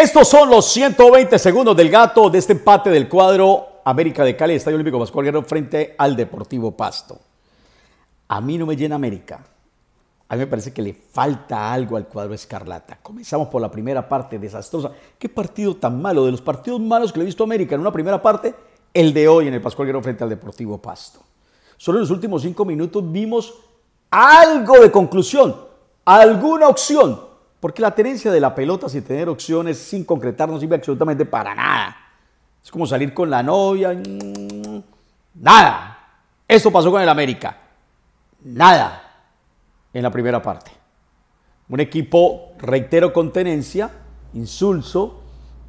Estos son los 120 segundos del gato de este empate del cuadro América de Cali, Estadio Olímpico Pascual Guerrero frente al Deportivo Pasto. A mí no me llena América. A mí me parece que le falta algo al cuadro escarlata. Comenzamos por la primera parte desastrosa. Qué partido tan malo, de los partidos malos que le he visto América en una primera parte, el de hoy en el Pascual Guerrero frente al Deportivo Pasto. Solo en los últimos cinco minutos vimos algo de conclusión, alguna opción porque la tenencia de la pelota sin tener opciones, sin concretar, no sirve absolutamente para nada. Es como salir con la novia. Mm, nada. Eso pasó con el América. Nada en la primera parte. Un equipo, reitero, con tenencia, insulso,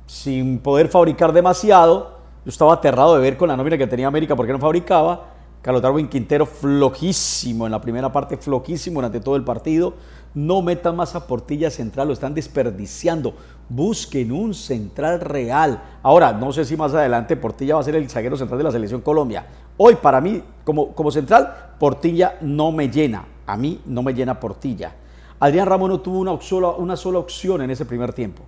sin poder fabricar demasiado. Yo estaba aterrado de ver con la nómina que tenía América porque no fabricaba. Carlos Darwin Quintero flojísimo en la primera parte, flojísimo durante todo el partido. No metan más a Portilla Central, lo están desperdiciando. Busquen un central real. Ahora, no sé si más adelante Portilla va a ser el zaguero central de la Selección Colombia. Hoy, para mí, como, como central, Portilla no me llena. A mí no me llena Portilla. Adrián Ramón no tuvo una sola, una sola opción en ese primer tiempo.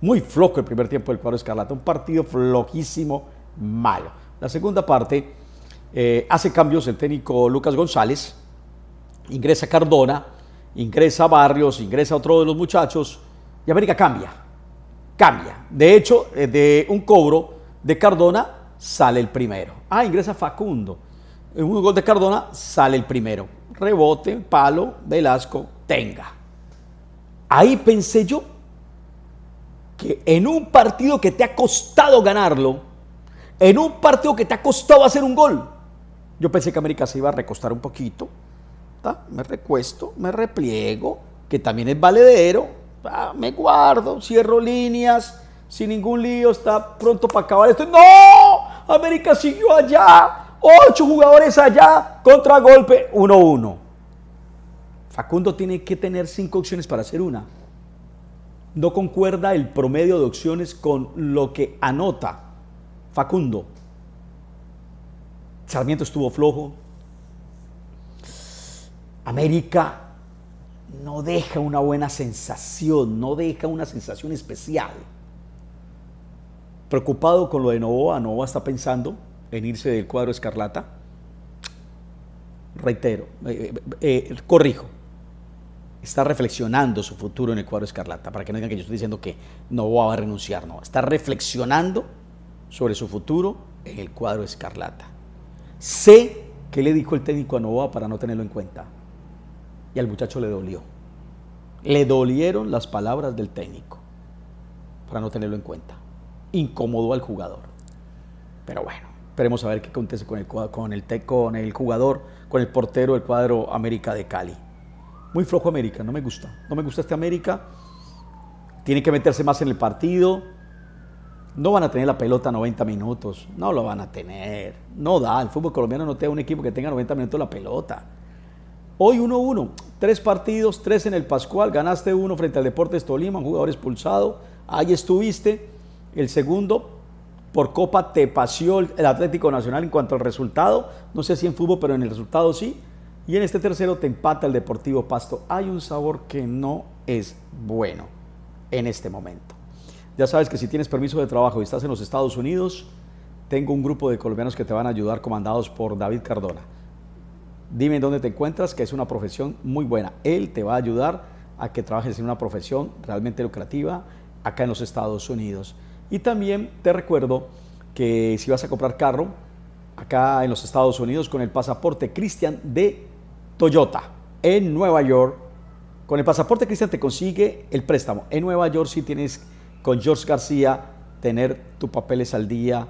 Muy flojo el primer tiempo del cuadro escarlata. Un partido flojísimo, malo. La segunda parte eh, hace cambios el técnico Lucas González. Ingresa Cardona ingresa Barrios, ingresa otro de los muchachos y América cambia, cambia. De hecho, eh, de un cobro de Cardona sale el primero. Ah, ingresa Facundo. En un gol de Cardona sale el primero. Rebote, palo, Velasco, tenga. Ahí pensé yo que en un partido que te ha costado ganarlo, en un partido que te ha costado hacer un gol, yo pensé que América se iba a recostar un poquito, me recuesto, me repliego, que también es valedero, me guardo, cierro líneas, sin ningún lío, está pronto para acabar esto. ¡No! América siguió allá, ocho jugadores allá, contragolpe, 1-1. Facundo tiene que tener cinco opciones para hacer una. No concuerda el promedio de opciones con lo que anota Facundo. Sarmiento estuvo flojo, América no deja una buena sensación, no deja una sensación especial. Preocupado con lo de Novoa, Novoa está pensando en irse del cuadro escarlata. Reitero, eh, eh, eh, corrijo, está reflexionando su futuro en el cuadro escarlata, para que no digan que yo estoy diciendo que Novoa va a renunciar, no, está reflexionando sobre su futuro en el cuadro escarlata. Sé que le dijo el técnico a Novoa para no tenerlo en cuenta. Y al muchacho le dolió. Le dolieron las palabras del técnico, para no tenerlo en cuenta. Incomodó al jugador. Pero bueno, esperemos a ver qué acontece con el, con el, con el jugador, con el portero del cuadro América de Cali. Muy flojo América, no me gusta. No me gusta este América. Tiene que meterse más en el partido. No van a tener la pelota 90 minutos. No lo van a tener. No da. El fútbol colombiano no tiene un equipo que tenga 90 minutos la pelota. Hoy 1-1, tres partidos, tres en el Pascual, ganaste uno frente al Deportes Tolima, un jugador expulsado, ahí estuviste. El segundo, por Copa te paseó el Atlético Nacional en cuanto al resultado, no sé si en fútbol, pero en el resultado sí. Y en este tercero te empata el Deportivo Pasto. Hay un sabor que no es bueno en este momento. Ya sabes que si tienes permiso de trabajo y estás en los Estados Unidos, tengo un grupo de colombianos que te van a ayudar comandados por David Cardona dime dónde te encuentras, que es una profesión muy buena. Él te va a ayudar a que trabajes en una profesión realmente lucrativa acá en los Estados Unidos. Y también te recuerdo que si vas a comprar carro acá en los Estados Unidos con el pasaporte Cristian de Toyota en Nueva York, con el pasaporte Cristian te consigue el préstamo. En Nueva York si tienes con George García tener tus papeles al día,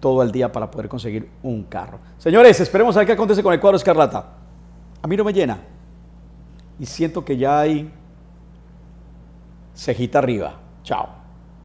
todo el día para poder conseguir un carro. Señores, esperemos a ver qué acontece con el cuadro escarlata. A mí no me llena. Y siento que ya hay cejita arriba. Chao.